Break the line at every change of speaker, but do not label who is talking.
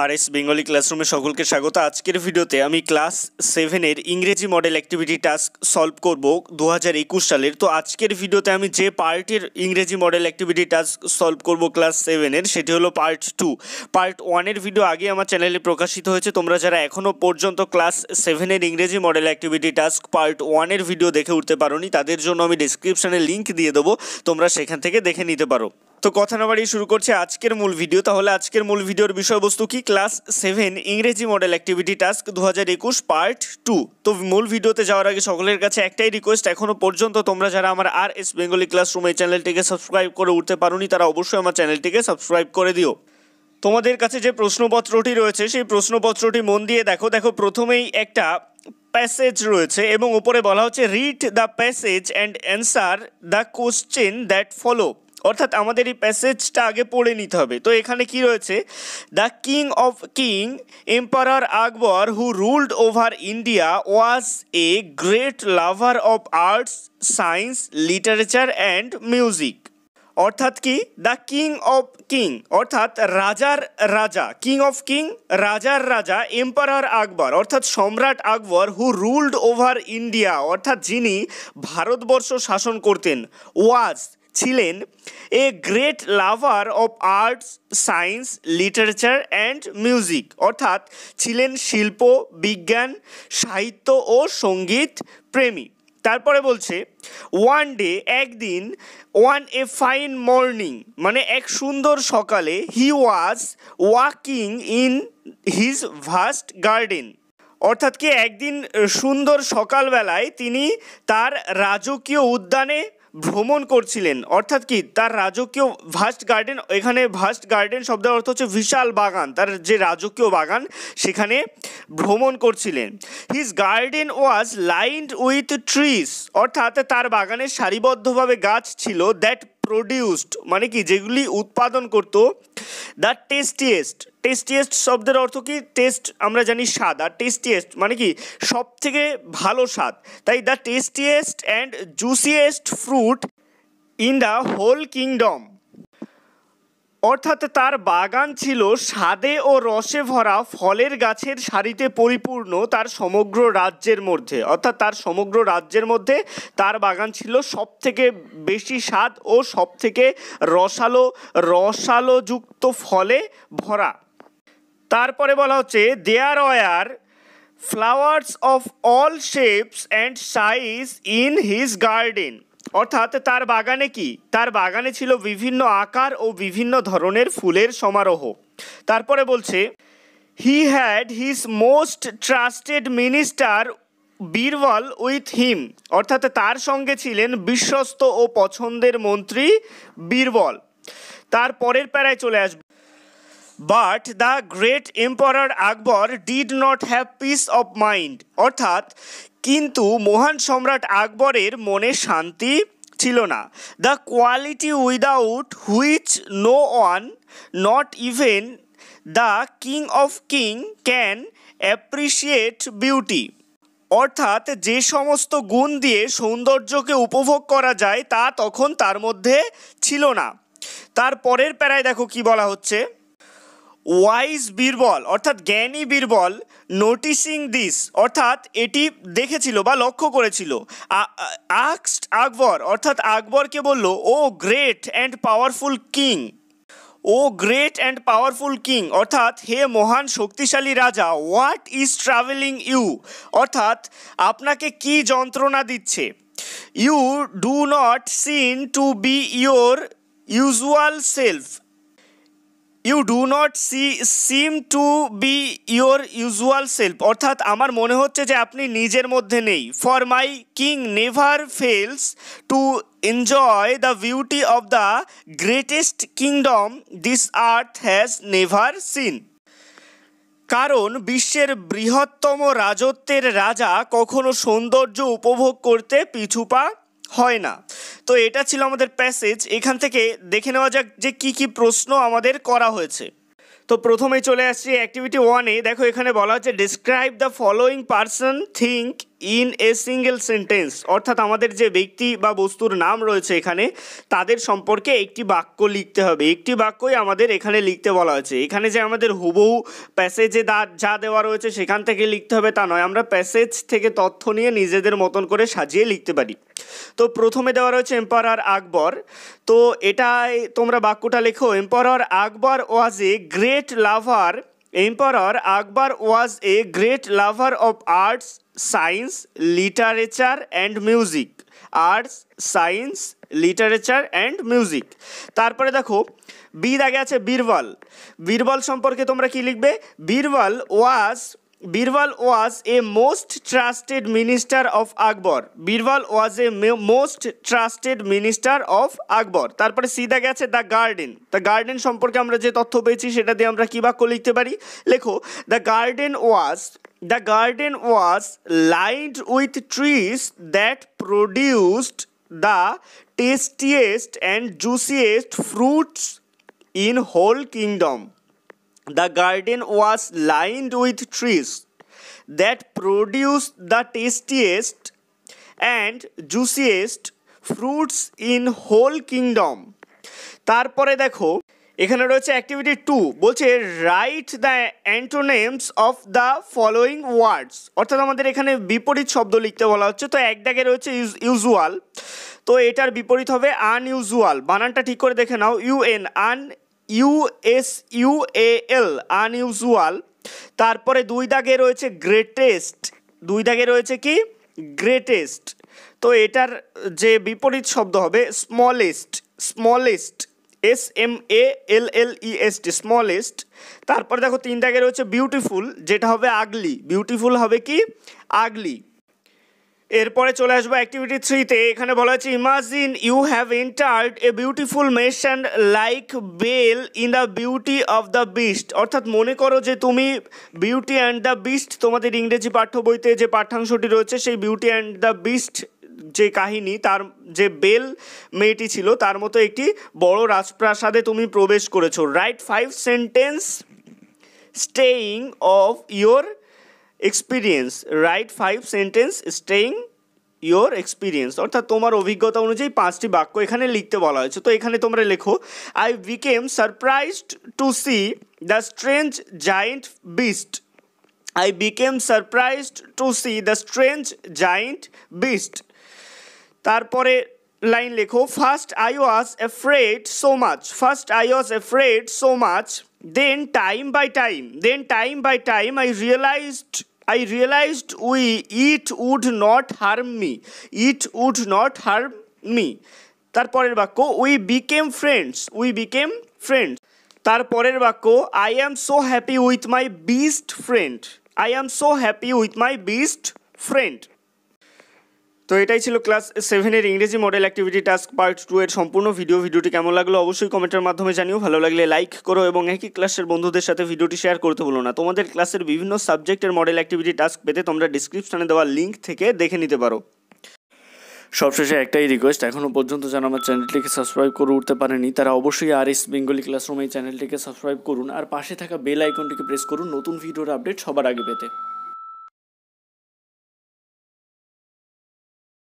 আর S Bengali ক্লাসরুমে সকলকে স্বাগত আজকের ভিডিওতে আমি ক্লাস সেভেনের ইংরেজি মডেল অ্যাক্টিভিটি টাস্ক সলভ করব দু সালের তো আজকের ভিডিওতে আমি যে পার্টের ইংরেজি মডেল অ্যাক্টিভিটি টাস্ক সলভ করব ক্লাস সেভেনের সেটি হলো পার্ট টু পার্ট ওয়ানের ভিডিও আগে আমার চ্যানেলে প্রকাশিত হয়েছে তোমরা যারা এখনও পর্যন্ত ক্লাস সেভেনের ইংরেজি মডেল অ্যাক্টিভিটি টাস্ক পার্ট ওয়ানের ভিডিও দেখে উঠতে পারোনি তাদের জন্য আমি ডিসক্রিপশানে লিঙ্ক দিয়ে দেবো তোমরা সেখান থেকে দেখে নিতে পারো তো কথা না বাড়িয়ে শুরু করছে আজকের মূল ভিডিও তাহলে আজকের মূল ভিডিওর বিষয়বস্তু কি ক্লাস সেভেন ইংরেজি মডেল অ্যাক্টিভিটি টাস্ক দু হাজার একুশ পার্ট টু তো মূল ভিডিওতে যাওয়ার আগে সকলের কাছে একটাই রিকোয়েস্ট এখনও পর্যন্ত তোমরা যারা আমার আর এস বেঙ্গলি ক্লাসরুম এই চ্যানেলটিকে সাবস্ক্রাইব করে উঠতে নি তারা অবশ্যই আমার চ্যানেলটিকে সাবস্ক্রাইব করে দিও তোমাদের কাছে যে প্রশ্নপত্রটি রয়েছে সেই প্রশ্নপত্রটি মন দিয়ে দেখো দেখো প্রথমেই একটা প্যাসেজ রয়েছে এবং উপরে বলা হচ্ছে read the passage and answer the question that follow অর্থাৎ আমাদের এই প্যাসেজটা আগে পড়ে নিতে হবে তো এখানে কি রয়েছে the king of king emperor Akbar who ruled over India was a great lover of arts science literature and music অর্থাৎ কি দ্য কিং অফ কিং অর্থাৎ রাজার রাজা কিং অফ কিং রাজার রাজা এম্পারার আকবর অর্থাৎ সম্রাট Akbar who ruled over India অর্থাৎ যিনি ভারতবর্ষ শাসন করতেন ওয়াজ ছিলেন a great lover of arts science literature and music অর্থাৎ ছিলেন শিল্প বিজ্ঞান সাহিত্য ও সঙ্গীত প্রেমী তারপরে বলছে ওয়ান ডে একদিন ওয়ান এ ফাইন মর্নিং মানে এক সুন্দর সকালে he was walking in his vast garden অর্থাৎ কি একদিন সুন্দর সকালবেলায় তিনি তার রাজকীয় উদ্যানে ভ্রমণ করছিলেন অর্থাৎ কি তার রাজকীয় ভাস্ট গার্ডেন এখানে ভাস্ট গার্ডেন শব্দের অর্থ হচ্ছে বিশাল বাগান তার যে রাজকীয় বাগান সেখানে ভ্রমণ করছিলেন his garden was lined with trees অর্থাৎ তার বাগানে সারিবদ্ধভাবে গাছ ছিল দ্যাট প্রডিউসড মানে কি যেগুলি উৎপাদন করতো দ্য টেস্টিয়েস্ট টেস্টিয়েস্ট শব্দের অর্থ কি টেস্ট আমরা জানি স্বাদ আর টেস্টিয়েস্ট মানে কি সব থেকে ভালো স্বাদ তাই the tastiest and juiciest fruit in the whole kingdom অর্থাৎ তার বাগান ছিল স্বাদে ও রসে ভরা ফলের গাছের সারিতে পরিপূর্ণ তার সমগ্র রাজ্যের মধ্যে অর্থাৎ তার সমগ্র রাজ্যের মধ্যে তার বাগান ছিল সব থেকে বেশি স্বাদ ও সব থেকে রসালো রসালোযুক্ত ফলে ভরা তারপরে বলা হচ্ছে there were flowers of all shapes and size in his garden অর্থাৎ তার বাগানে কি তার বাগানে ছিল বিভিন্ন আকার ও বিভিন্ন ধরনের ফুলের সমারোহ তারপরে বলছে he had his most trusted minister Birbal with him অর্থাৎ তার সঙ্গে ছিলেন বিশ্বস্ত ও পছন্দের মন্ত্রী বীরবল তার পরের প্যারায় চলে আসবে but the great emperor Akbar did not have peace of mind অর্থাৎ কিন্তু মহান সম্রাট আকবরের মনে শান্তি ছিল না the quality without which no one not even the king of king can appreciate beauty অর্থাৎ যে সমস্ত গুণ দিয়ে সৌন্দর্যকে উপভোগ করা যায় তা তখন তার মধ্যে ছিল না তার পরের প্যারায় দেখো কি বলা হচ্ছে ওয়াইজ বীরবল অর্থাৎ জ্ঞানী বীরবল নোটিসিং দিস অর্থাৎ এটি দেখেছিল বা লক্ষ্য করেছিল আকস্ট আকবর অর্থাৎ আকবরকে বলল O great and powerful king O great and powerful king অর্থাৎ হে মহান শক্তিশালী রাজা হোয়াট ইজ ট্রাভেলিং ইউ অর্থাৎ আপনাকে কি যন্ত্রণা দিচ্ছে you do not seem to be your usual self you do not see seem to be your usual self অর্থাৎ আমার মনে হচ্ছে যে আপনি নিজের মধ্যে নেই for my king never fails to enjoy the beauty of the greatest kingdom this earth has never seen কারণ বিশ্বের বৃহত্তম রাজত্বের রাজা কখনো সৌন্দর্য উপভোগ করতে পিছুপা হয় না তো এটা ছিল আমাদের প্যাসেজ এখান থেকে দেখে নেওয়া যাক যে কি কি প্রশ্ন আমাদের করা হয়েছে তো প্রথমে চলে আসছি অ্যাক্টিভিটি ওয়ানে দেখো এখানে বলা হচ্ছে describe the following person think in a single sentence অর্থাৎ আমাদের যে ব্যক্তি বা বস্তুর নাম রয়েছে এখানে তাদের সম্পর্কে একটি বাক্য লিখতে হবে একটি বাক্যই আমাদের এখানে লিখতে বলা হয়েছে এখানে যে আমাদের হুবহু প্যাসেজে দা যা দেওয়া রয়েছে সেখান থেকে লিখতে হবে তা নয় আমরা প্যাসেজ থেকে তথ্য নিয়ে নিজেদের মতন করে সাজিয়ে লিখতে পারি তো প্রথমে দেওয়া রয়েছে এম্পারার আকবর তো এটাই তোমরা বাক্যটা লেখো emperor Akbar was a great lover emperor Akbar was a great lover of arts science literature and music arts science literature and music তারপরে দেখো বীর আগে আছে বীরবল বীরবল সম্পর্কে তোমরা কি লিখবে Birbal was Birbal was a most trusted minister of Akbar Birbal was a most trusted minister of Akbar তারপরে সিধা গেছে দ্য গার্ডেন দ্য গার্ডেন সম্পর্কে আমরা যে তথ্য পেয়েছি সেটা দিয়ে আমরা কী বাক্য লিখতে পারি লেখো the garden was the garden was lined with trees that produced the tastiest and juiciest fruits in whole kingdom The garden was lined with trees that produced the tastiest and juiciest fruits in whole kingdom তারপরে দেখো এখানে রয়েছে activity two বলছে write the antonyms of the following words অর্থাৎ আমাদের এখানে বিপরীত শব্দ লিখতে বলা হচ্ছে তো এক দাগে রয়েছে ইউজুয়াল তো এটার বিপরীত হবে আনইউজুয়াল বানানটা ঠিক করে দেখে নাও ইউএন আন ইউএসইউএল আনইউজুয়াল তারপরে দুই দাগে রয়েছে গ্রেটেস্ট দুই দাগে রয়েছে কি গ্রেটেস্ট তো এটার যে বিপরীত শব্দ হবে smallest smallest S M A L L E S T smallest তারপরে দেখো তিন দাগে রয়েছে বিউটিফুল যেটা হবে আগলি বিউটিফুল হবে কি আগলি এরপরে চলে আসবো অ্যাক্টিভিটি থ্রিতে এখানে বলা হয়েছে imagine you have entered a beautiful mansion like Belle in the beauty of the beast অর্থাৎ মনে করো যে তুমি বিউটি অ্যান্ড দ্য বিস্ট তোমাদের ইংরেজি পাঠ্য বইতে যে পাঠ্যাংশটি রয়েছে সেই বিউটি অ্যান্ড দ্য বিস্ট যে কাহিনী তার যে বেল মেয়েটি ছিল তার মতো একটি বড় রাজপ্রাসাদে তুমি প্রবেশ করেছো right five sentence staying of your experience right five sentence staying your experience অর্থাৎ তোমার অভিজ্ঞতা অনুযায়ী পাঁচটি বাক্য এখানে লিখতে বলা হয়েছে তো এখানে তোমরা লেখো I became surprised to see the strange giant beast I became surprised to see the strange giant beast তারপরে লাইন লেখো first I was afraid so much first I was afraid so much then time by time then time by time I realized I realized we it would not harm me. It would not harm me. তারপরের বাক্য we became friends we became friends তারপরের বাক্য I am so happy with my beast friend I am so happy with my beast friend তো এটাই ছিল class সেভেনের ইংরেজি model activity task part two এর সম্পূর্ণ ভিডিও ভিডিওটি কেমন লাগলো অবশ্যই কমেন্টের মাধ্যমে জানিও ভালো লাগলে লাইক করো এবং একই ক্লাসের বন্ধুদের সাথে ভিডিওটি শেয়ার করতে বলো না তোমাদের ক্লাসের বিভিন্ন সাবজেক্টের মডেল অ্যাক্টিভিটি টাস্ক পেতে তোমরা ডিসক্রিপশানে দেওয়া লিঙ্ক থেকে দেখে নিতে পারো সবশেষে একটাই রিকোয়েস্ট এখনও পর্যন্ত যারা আমার চ্যানেলটিকে সাবস্ক্রাইব করে উঠতে পারেনি তারা অবশ্যই আর এস বেঙ্গলি ক্লাসরুম এই চ্যানেলটিকে সাবস্ক্রাইব করুন আর পাশে থাকা বেল আইকনটিকে প্রেস করুন নতুন ভিডিওর আপডেট সবার আগে পেতে